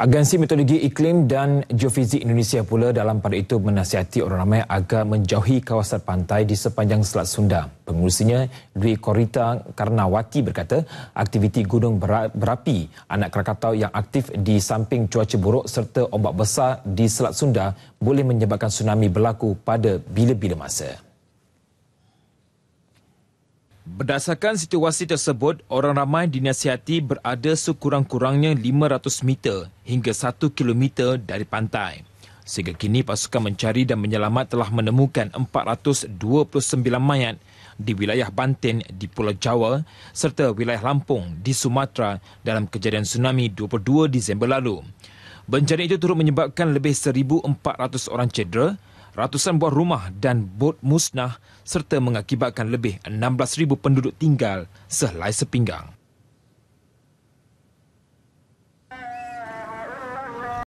Agensi Meteorologi Iklim dan Geofizik Indonesia pula dalam pada itu menasihati orang ramai agar menjauhi kawasan pantai di sepanjang Selat Sunda. Pengurusnya Dwi Korita Karnawati berkata, aktiviti gunung berapi anak Krakatau yang aktif di samping cuaca buruk serta ombak besar di Selat Sunda boleh menyebabkan tsunami berlaku pada bila-bila masa. Berdasarkan situasi tersebut, orang ramai dinasihati berada sekurang-kurangnya 500 meter hingga 1 kilometer dari pantai. Sehingga kini pasukan mencari dan menyelamat telah menemukan 429 mayat di wilayah Banten di Pulau Jawa serta wilayah Lampung di Sumatera dalam kejadian tsunami 22 Disember lalu. Bencana itu turut menyebabkan lebih 1,400 orang cedera ratusan buah rumah dan bot musnah serta mengakibatkan lebih 16,000 penduduk tinggal sehelai sepinggang.